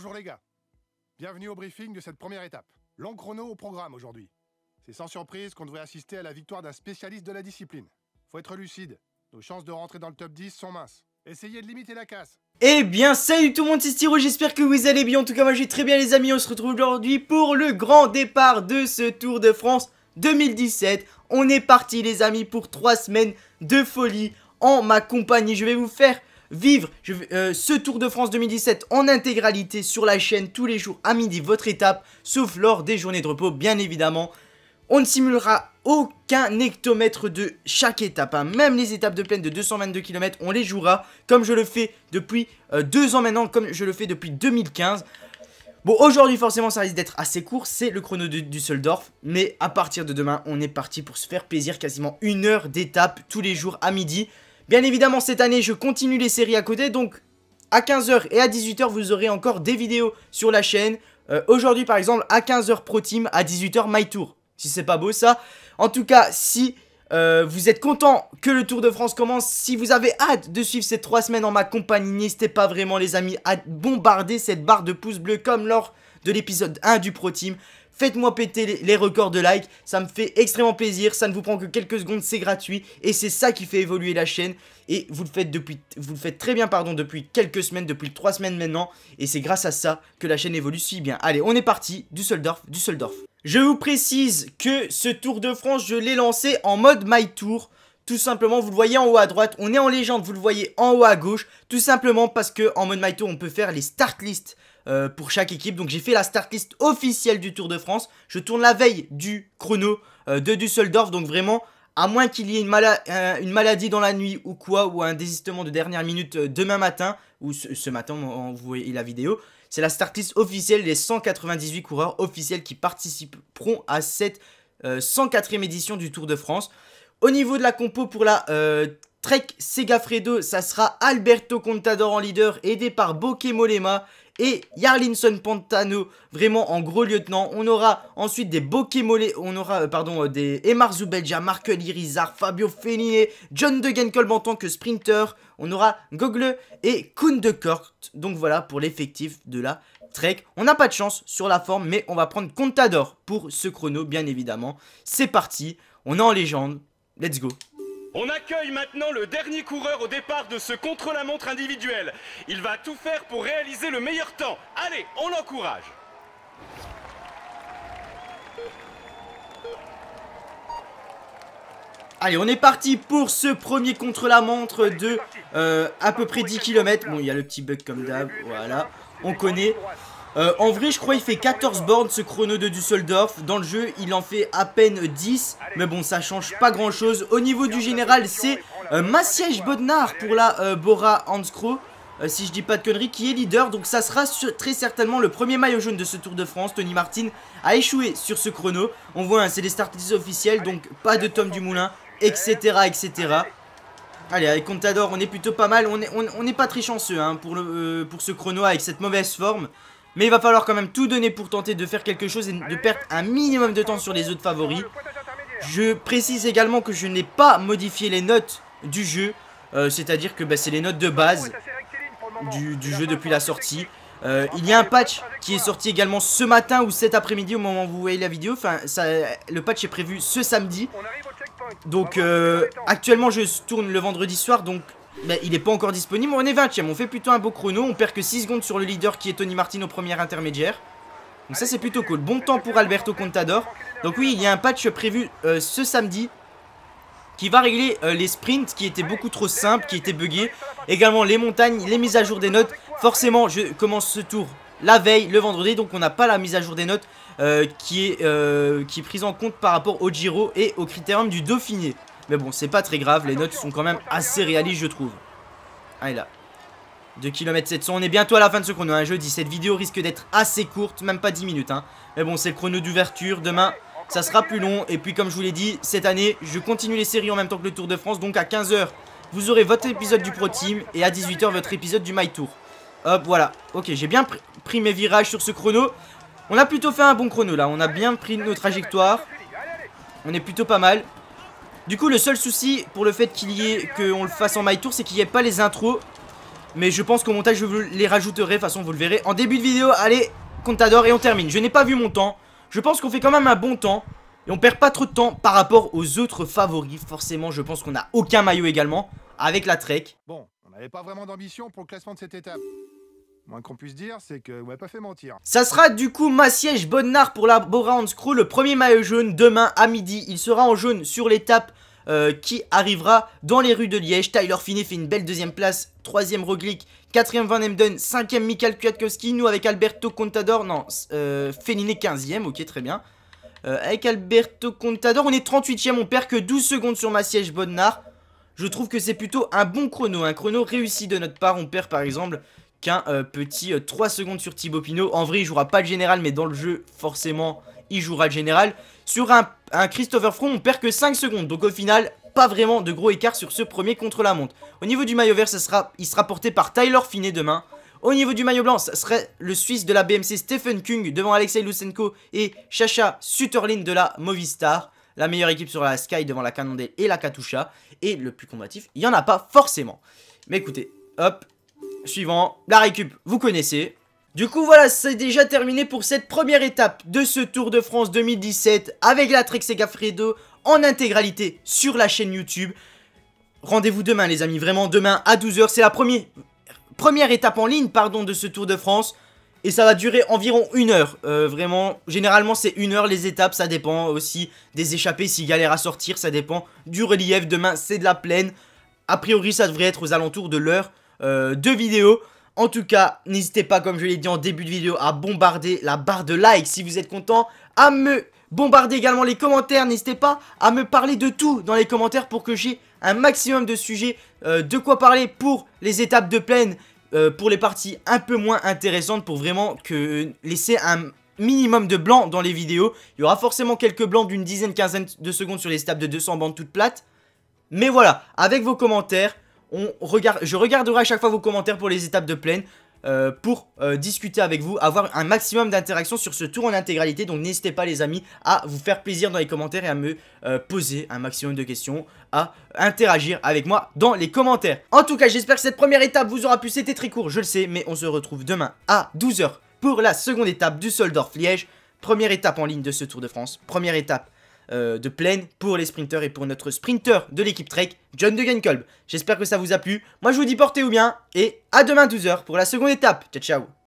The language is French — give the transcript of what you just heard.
Bonjour les gars. Bienvenue au briefing de cette première étape. Long chrono au programme aujourd'hui. C'est sans surprise qu'on devrait assister à la victoire d'un spécialiste de la discipline. Faut être lucide. Nos chances de rentrer dans le top 10 sont minces. Essayez de limiter la casse. Eh bien salut tout le monde c'est Styro, j'espère que vous allez bien, en tout cas moi j'ai très bien les amis, on se retrouve aujourd'hui pour le grand départ de ce Tour de France 2017. On est parti les amis pour 3 semaines de folie en ma compagnie, je vais vous faire vivre euh, ce Tour de France 2017 en intégralité sur la chaîne tous les jours à midi votre étape, sauf lors des journées de repos bien évidemment. On ne simulera aucun hectomètre de chaque étape. Hein. Même les étapes de plaine de 222 km, on les jouera comme je le fais depuis euh, deux ans maintenant, comme je le fais depuis 2015. Bon, aujourd'hui, forcément, ça risque d'être assez court. C'est le chrono de Düsseldorf. Mais à partir de demain, on est parti pour se faire plaisir. Quasiment une heure d'étape tous les jours à midi. Bien évidemment, cette année, je continue les séries à côté, donc à 15h et à 18h, vous aurez encore des vidéos sur la chaîne. Euh, aujourd'hui, par exemple, à 15h Pro Team, à 18h My Tour. Si c'est pas beau, ça. En tout cas, si euh, vous êtes content que le Tour de France commence, si vous avez hâte de suivre ces 3 semaines en ma compagnie, n'hésitez pas vraiment, les amis, à bombarder cette barre de pouces bleus comme lors de l'épisode 1 du Pro Team. Faites-moi péter les, records de likes, ça me fait extrêmement plaisir, ça ne vous prend que quelques secondes, c'est gratuit et c'est ça qui fait évoluer la chaîne et vous le faites depuis vous le faites très bien pardon depuis quelques semaines, depuis trois semaines maintenant et c'est grâce à ça que la chaîne évolue si bien. Allez, on est parti, Düsseldorf, Düsseldorf. Je vous précise que ce Tour de France, je l'ai lancé en mode My Tour. Tout simplement, vous le voyez en haut à droite, on est en légende, vous le voyez en haut à gauche, tout simplement parce que en mode My on peut faire les start list euh, pour chaque équipe. Donc j'ai fait la start list officielle du Tour de France. Je tourne la veille du chrono euh, de Düsseldorf, donc vraiment à moins qu'il y ait une, maladie dans la nuit ou quoi, ou un désistement de dernière minute euh, demain matin, ou ce, matin, vous voyez la vidéo, c'est la start list officielle des 198 coureurs officiels qui participeront à cette 104e édition du Tour de France. Au niveau de la compo pour la euh, Trek Trek Segafredo, ça sera Alberto Contador en leader, aidé par Bokemolema et Yarlinson Pantano, vraiment en gros lieutenant. On aura ensuite des Bokemolé, on aura, euh, pardon, euh, des Emar Zubelja, Markel Irizar, Fabio Fenier, John Degenkolb en tant que sprinter. On aura Gogle et Kuhn de Kort. Donc voilà pour l'effectif de la Trek. On n'a pas de chance sur la forme, mais on va prendre Contador pour ce chrono, bien évidemment. C'est parti, on est en légende. Let's go. On accueille maintenant le dernier coureur au départ de ce contre-la-montre individuel. Il va tout faire pour réaliser le meilleur temps. Allez, on l'encourage. Allez, on est parti pour ce premier contre-la-montre de euh, à peu près 10 km. Bon, il y a le petit bug comme d'hab, voilà. On connaît. Euh, en vrai, je crois il fait 14 bornes ce chrono de Düsseldorf. Dans le jeu, il en fait à peine 10. Mais bon, ça change pas grand chose. Au niveau du général, c'est euh, Massiège Bodnar pour la euh, Bora Hanscrow. si je dis pas de conneries, qui est leader, donc ça sera très certainement le premier maillot jaune de ce Tour de France. Tony Martin a échoué sur ce chrono. On voit, hein, c'est les start officiels, donc pas de Tom Dumoulin, etc. etc. Allez, avec Contador, on est plutôt pas mal. On n'est pas très chanceux hein, pour ce chrono avec cette mauvaise forme. Mais il va falloir quand même tout donner pour tenter de faire quelque chose et de perdre un minimum de temps sur les autres favoris. Je précise également que je n'ai pas modifié les notes du jeu. Euh, c'est-à-dire que bah, c'est les notes de base du, jeu depuis la sortie. Euh, il y a un patch qui est sorti également ce matin ou cet après-midi au moment où vous voyez la vidéo. Enfin, le patch est prévu ce samedi. Donc euh, actuellement je tourne le vendredi soir donc bah, il n'est pas encore disponible, on est 20 on fait plutôt un beau chrono, on perd que 6 secondes sur le leader qui est Tony Martin au premier intermédiaire. Donc ça c'est plutôt cool, bon temps pour Alberto Contador. Donc oui, il y a un patch prévu euh, ce samedi qui va régler euh, les sprints qui étaient beaucoup trop simples, qui étaient buggés. Également les montagnes, les mises à jour des notes. Forcément, je commence ce tour la veille, le vendredi, donc on n'a pas la mise à jour des notes euh, qui, est, qui est prise en compte par rapport au Giro et au critérium du Dauphiné. Mais bon, c'est pas très grave. Les notes sont quand même assez réalistes, je trouve. Allez ah, là. 2 km 700, on est bientôt à la fin de ce chrono hein, jeudi, cette vidéo risque d'être assez courte, même pas 10 minutes hein. Mais bon c'est le chrono d'ouverture, demain ça sera plus long et puis comme je vous l'ai dit, cette année je continue les séries en même temps que le Tour de France Donc à 15h vous aurez votre épisode du Pro Team et à 18h votre épisode du My Tour Hop voilà, ok j'ai bien pris mes virages sur ce chrono On a plutôt fait un bon chrono là, on a bien pris nos trajectoires On est plutôt pas mal du coup, le seul souci pour le fait qu'il y ait, qu'on le fasse en maille tour, c'est qu'il n'y ait pas les intros. Mais je pense qu'au montage, je vous les rajouterai. De toute façon, vous le verrez en début de vidéo. Allez, Contador, et on termine. Je n'ai pas vu mon temps. Je pense qu'on fait quand même un bon temps. Et on perd pas trop de temps par rapport aux autres favoris. Forcément, je pense qu'on n'a aucun maillot également avec la Trek. Bon, on n'avait pas vraiment d'ambition pour le classement de cette étape moins qu'on puisse dire, c'est que vous pas fait mentir. Ça sera du coup Massiège Bonnard pour la Bora Crew, le premier maillot jaune demain à midi. Il sera en jaune sur l'étape euh, qui arrivera dans les rues de Liège. Tyler Finney fait une belle deuxième place, troisième Roglic, quatrième Van Emden, cinquième Michael Kwiatkowski, nous avec Alberto Contador, non, euh, quinzième, 15e, ok très bien. Euh, avec Alberto Contador, on est 38ème, on perd que 12 secondes sur Massiège Bonnard. Je trouve que c'est plutôt un bon chrono, un chrono réussi de notre part. On perd par exemple qu'un euh, petit 3 euh, secondes sur Thibaut Pinot. En vrai, il jouera pas le général, mais dans le jeu, forcément, il jouera le général. Sur un, Christopher Front, on perd que 5 secondes. Donc au final, pas vraiment de gros écart sur ce premier contre la montre. Au niveau du maillot vert, ça sera, il sera porté par Tyler Finet demain. Au niveau du maillot blanc, ça serait le Suisse de la BMC Stephen Kung devant Alexei Lusenko et Chacha Sutterlin de la Movistar. La meilleure équipe sur la Sky devant la Canondale et la Katusha. Et le plus combatif, il n'y en a pas forcément. Mais écoutez, hop, suivant, la récup, vous connaissez. Du coup voilà, c'est déjà terminé pour cette première étape de ce Tour de France 2017 avec la Trek Segafredo en intégralité sur la chaîne YouTube. Rendez-vous demain les amis, vraiment demain à 12h, c'est la première, première étape en ligne pardon, de ce Tour de France. Et ça va durer environ une heure, euh, vraiment, généralement c'est une heure les étapes, ça dépend aussi des échappées, s'ils galèrent à sortir, ça dépend du relief, demain c'est de la plaine, a priori ça devrait être aux alentours de l'heure, euh, deux vidéos. En tout cas, n'hésitez pas, comme je l'ai dit en début de vidéo, à bombarder la barre de like si vous êtes content, à me bombarder également les commentaires, n'hésitez pas à me parler de tout dans les commentaires pour que j'ai un maximum de sujets, euh, de quoi parler pour les étapes de plaine, euh, pour les parties un peu moins intéressantes, pour vraiment que laisser un, minimum de blanc dans les vidéos. Il y aura forcément quelques blancs d'une dizaine, quinzaine de secondes sur les étapes de 200 bandes toutes plates. Mais voilà, avec vos commentaires, je regarderai à chaque fois vos commentaires pour les étapes de plaine. Euh, pour euh, discuter avec vous, avoir un maximum d'interaction sur ce tour en intégralité. Donc n'hésitez pas les amis à vous faire plaisir dans les commentaires et à me euh, poser un maximum de questions, à interagir avec moi dans les commentaires. En tout cas j'espère que cette première étape vous aura plu, c'était très court je le sais, mais on se retrouve demain à 12h pour la seconde étape du Soldorf Liège. Première étape en ligne de ce Tour de France, première étape euh, de plaine pour les sprinteurs et pour notre sprinter de l'équipe Trek, John de J'espère que ça vous a plu. Moi, je vous dis portez-vous bien et à demain 12h pour la seconde étape. Ciao, ciao